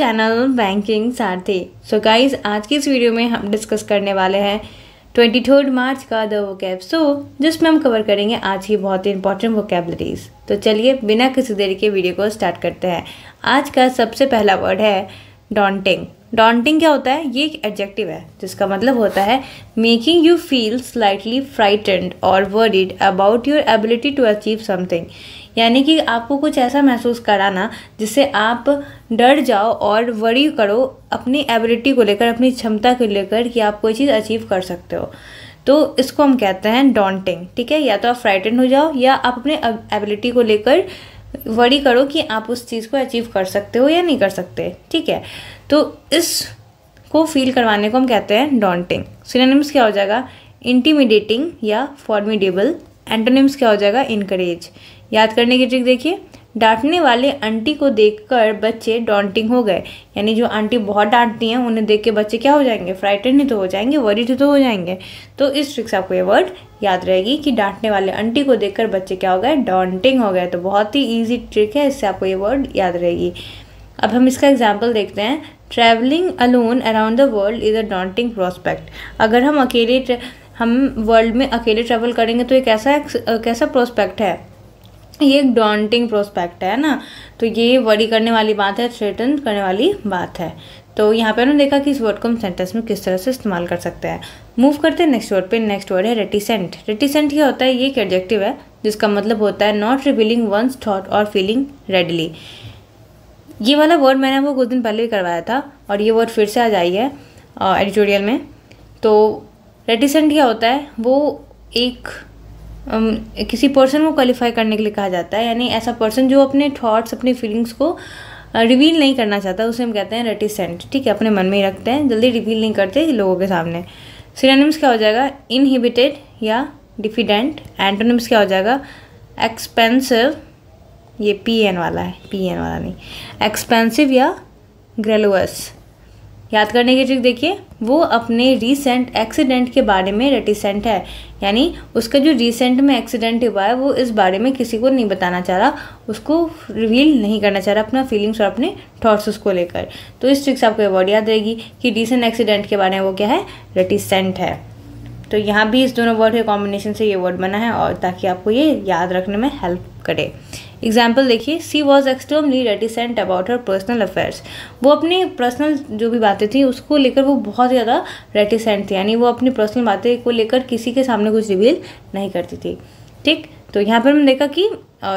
channel banking सारथी so guys आज की इस वीडियो में हम डिस्कस करने वाले हैं ट्वेंटी थर्ड मार्च का द वोकैब सो जिसमें हम कवर करेंगे आज की बहुत ही इंपॉर्टेंट कैबलिटीज तो चलिए बिना किसी देरी के वीडियो को स्टार्ट करते हैं आज का सबसे पहला वर्ड है डॉन्टिंग डॉन्टिंग क्या होता है ये एक एडजेक्टिव है जिसका मतलब होता है making you feel slightly frightened और worried about your ability to achieve something यानी कि आपको कुछ ऐसा महसूस कराना जिससे आप डर जाओ और वरी करो अपनी एबिलिटी को लेकर अपनी क्षमता को लेकर कि आप कोई चीज़ अचीव कर सकते हो तो इसको हम कहते हैं डॉन्टिंग ठीक है या तो आप फ्राइटन हो जाओ या आप अपने एबिलिटी को लेकर वरी करो कि आप उस चीज़ को अचीव कर सकते हो या नहीं कर सकते ठीक है तो इस को फील करवाने को हम कहते हैं डॉन्टिंग सिनेम्स क्या हो जाएगा इंटीमिडेटिंग या फॉर्मिडेबल एंटोनिम्स क्या हो जाएगा इनकरेज याद करने की ट्रिक देखिए डांटने वाले आंटी को देखकर बच्चे डॉन्टिंग हो गए यानी जो आंटी बहुत डांटती हैं उन्हें देख के बच्चे क्या हो जाएंगे फ्राइटेड तो हो जाएंगे वरीड तो हो जाएंगे तो इस ट्रिक से आपको ये वर्ड याद रहेगी कि डांटने वाले आंटी को देखकर बच्चे क्या हो गए डॉन्टिंग हो गए तो बहुत ही ईजी ट्रिक है इससे आपको ये वर्ड याद रहेगी अब हम इसका एग्जाम्पल देखते हैं travelling alone around the world is a daunting prospect अगर हम अकेले हम वर्ल्ड में अकेले ट्रैवल करेंगे तो ये कैसा कैसा प्रोस्पेक्ट है ये एक डॉन्टिंग प्रोस्पेक्ट है ना तो ये वरी करने वाली बात है थ्रेटन करने वाली बात है तो यहाँ पे उन्होंने देखा कि इस वर्ड को हम सेंटेंस में किस तरह से इस्तेमाल कर सकते हैं मूव करते हैं नेक्स्ट वर्ड पे नेक्स्ट वर्ड है रेटिसेंट रेटिसेंट क्या होता है ये एक एडजेक्टिव है जिसका मतलब होता है नॉट रिवीलिंग वंस थॉट और फीलिंग रेडली ये वाला वर्ड मैंने वो कुछ दिन पहले भी करवाया था और ये वर्ड फिर से आ जाइए है एडिटोरियल में तो रेटिसेंट क्या होता है वो एक किसी पर्सन को क्वालिफाई करने के लिए कहा जाता है यानी ऐसा पर्सन जो अपने थॉट्स अपनी फीलिंग्स को रिवील नहीं करना चाहता उसे हम कहते हैं रेटिसेंट ठीक है अपने मन में ही रखते हैं जल्दी रिवील नहीं करते लोगों के सामने सिनेनिम्स क्या हो जाएगा इनहिबिटेड या डिफिडेंट एंटोनिम्स क्या हो जाएगा एक्सपेंसिव ये पी एन वाला है पी एन वाला नहीं एक्सपेंसिव या ग्रेलुअस याद करने की ट्रिक देखिए वो अपने रिसेंट एक्सीडेंट के बारे में रेटिसेंट है यानी उसका जो रिसेंट में एक्सीडेंट हुआ है वो इस बारे में किसी को नहीं बताना चाह रहा उसको रिवील नहीं करना चाह रहा अपना फीलिंग्स और अपने थॉट्स उसको लेकर तो इस ट्रिक से आपको अवॉर्ड याद रहेगी कि रिसेंट एक्सीडेंट के बारे में वो क्या है रेटिसेंट है तो यहाँ भी इस दोनों वर्ड के कॉम्बिनेशन से ये वर्ड बना है और ताकि आपको ये याद रखने में हेल्प करे एग्जाम्पल देखिए she was extremely reticent about her personal affairs वो अपनी पर्सनल जो भी बातें थी उसको लेकर वो बहुत ज़्यादा रेटिसेंट थी यानी वो अपनी पर्सनल बातें को लेकर किसी के सामने कुछ रिवील नहीं करती थी ठीक तो यहाँ पर हमने देखा कि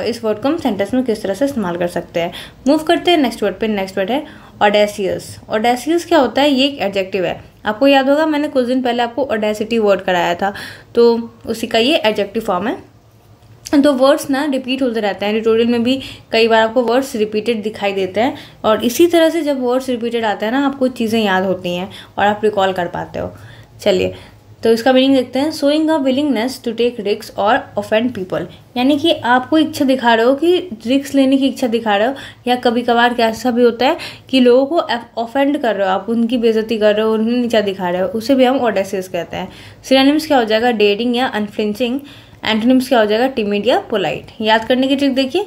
इस वर्ड को हम सेंटेंस में किस तरह से इस्तेमाल कर सकते हैं मूव करते हैं नेक्स्ट वर्ड पे नेक्स्ट वर्ड है ऑडेसियस ऑडेसियस क्या होता है ये एक एडजेक्टिव है आपको याद होगा मैंने कुछ दिन पहले आपको ओडेसिटी वर्ड कराया था तो उसी का ये एडजेक्टिव फॉर्म है तो वर्ड्स ना रिपीट होते रहते हैं ट्यूटोरियल में भी कई बार आपको वर्ड्स रिपीटेड दिखाई देते हैं और इसी तरह से जब वर्ड्स रिपीटेड आते हैं ना आपको चीज़ें याद होती हैं और आप रिकॉल कर पाते हो चलिए तो इसका मीनिंग देखते हैं showing a willingness to take risks और ऑफेंड पीपल यानी कि आपको इच्छा दिखा रहे हो कि रिक्स लेने की इच्छा दिखा रहे हो या कभी कभार ऐसा भी होता है कि लोगों को ऑफेंड कर रहे हो आप उनकी बेजती कर रहे हो उन्हें नीचा दिखा रहे हो उसे भी हम ओडेसिस कहते हैं सिरानिम्स क्या हो जाएगा डेडिंग या अनफ्लिंचिंग एंटोनिम्स क्या हो जाएगा टिमिड या पोलाइट याद करने की ट्रिक देखिए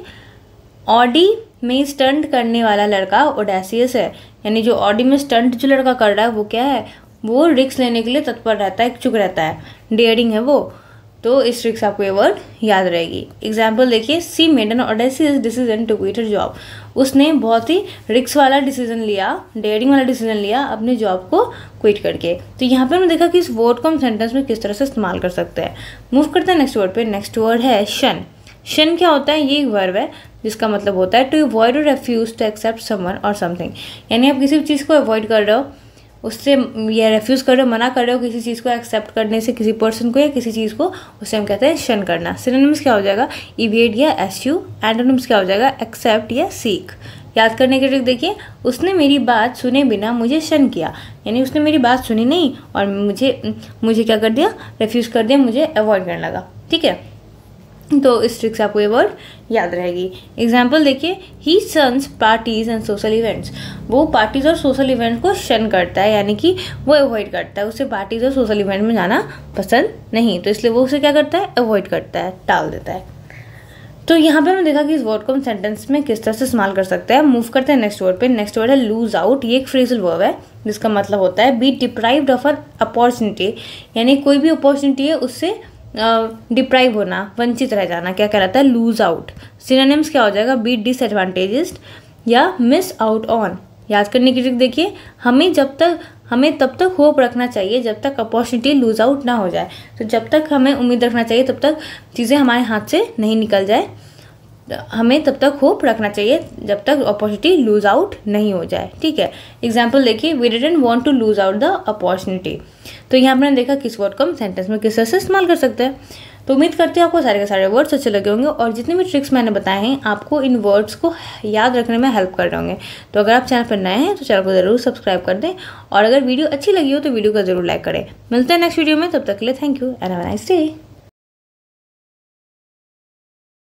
ऑडी में स्टंट करने वाला लड़का ओडेसियस है यानी जो ऑडी में स्टंट जो लड़का कर रहा है वो क्या है वो रिक्स लेने के लिए तत्पर रहता है इच्छुक रहता है डेयरिंग है वो तो इस ट्रिक से आपको ये वर्ड याद रहेगी एग्जाम्पल देखिए she made an audacious decision to quit her job उसने बहुत ही रिक्स वाला डिसीजन लिया डेयरिंग वाला डिसीजन लिया अपने जॉब को क्विट करके तो यहाँ पे हमने देखा कि इस वर्ड को हम सेंटेंस में किस तरह से इस्तेमाल कर सकते हैं मूव करते हैं नेक्स्ट वर्ड पे नेक्स्ट वर्ड है शन शन क्या होता है ये एक वर्ब है जिसका मतलब होता है टू अवॉइड और रेफ्यूज टू एक्सेप्ट समन और समथिंग यानी आप किसी भी चीज़ को अवॉइड कर रहे हो उससे या रेफ्यूज़ कर रहे हो मना कर रहे हो किसी चीज़ को एक्सेप्ट करने से किसी पर्सन को या किसी चीज़ को उससे हम कहते हैं शन करना सिनोनिम्स क्या हो जाएगा इवेड या एस यू एंडोनिम्स क्या हो जाएगा एक्सेप्ट या सीख याद करने के ट्रिक देखिए उसने मेरी बात सुने बिना मुझे शन किया यानी उसने मेरी बात सुनी नहीं और मुझे मुझे क्या कर दिया रेफ्यूज़ कर दिया मुझे अवॉइड करने लगा ठीक है तो इस ट्रिक से आपको ये वर्ड याद रहेगी एग्जाम्पल देखिए he shuns parties and social events वो पार्टीज और सोशल इवेंट को शन करता है यानी कि वो अवॉइड करता है उसे पार्टीज और सोशल इवेंट में जाना पसंद नहीं तो इसलिए वो उसे क्या करता है अवॉइड करता है टाल देता है तो यहाँ पे हमने देखा कि इस वर्ड को हम सेंटेंस में किस तरह से इस्तेमाल कर सकते हैं मूव करते हैं नेक्स्ट वर्ड पे नेक्स्ट वर्ड है लूज आउट ये एक फ्रेजल वर्ब है जिसका मतलब होता है be deprived of an opportunity यानी कोई भी अपॉर्चुनिटी है उससे डिप्राइव होना वंचित रह जाना क्या कहलाता है लूज आउट सिनानिम्स क्या हो जाएगा बी डिसएडवांटेजेस या मिस आउट ऑन याद करने की ट्रिक देखिए हमें जब तक हमें तब तक होप रखना चाहिए जब तक अपॉर्चुनिटी लूज आउट ना हो जाए तो जब तक हमें उम्मीद रखना चाहिए तब तक चीज़ें हमारे हाथ से नहीं निकल जाए हमें तब तक होप रखना चाहिए जब तक अपॉर्चुनिटी लूज आउट नहीं हो जाए ठीक है एग्जाम्पल देखिए we didn't want to lose out the opportunity तो यहाँ आपने देखा किस वर्ड को हम सेंटेंस में किस तरह से इस्तेमाल कर सकते हैं तो उम्मीद करती हूँ आपको सारे के सारे वर्ड्स अच्छे लगे होंगे और जितने भी ट्रिक्स मैंने बताए हैं आपको इन वर्ड्स को याद रखने में हेल्प कर रहे होंगे तो अगर आप चैनल पर नए हैं तो चैनल को ज़रूर सब्सक्राइब कर दें और अगर वीडियो अच्छी लगी हो तो वीडियो को ज़रूर लाइक करें मिलते हैं नेक्स्ट वीडियो में तब तक के लिए thank you and have nice day